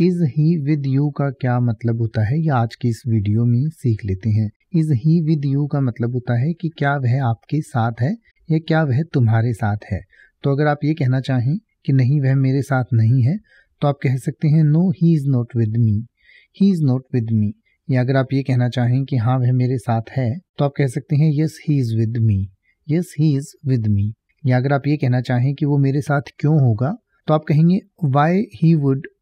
is he with you का क्या मतलब होता है ये आज की इस वीडियो में सीख लेते हैं इज ही विद यू का मतलब होता है कि क्या वह आपके साथ है या क्या वह तुम्हारे साथ है तो अगर आप ये कहना चाहें कि नहीं वह मेरे साथ नहीं है तो आप कह सकते हैं no he is not with me he is not with me या अगर आप ये कहना चाहें कि हाँ वह मेरे साथ है तो आप कह सकते हैं yes he is with me yes he is with me या अगर आप ये कहना चाहें कि वो मेरे साथ क्यों होगा तो आप कहेंगे वाई ही वुड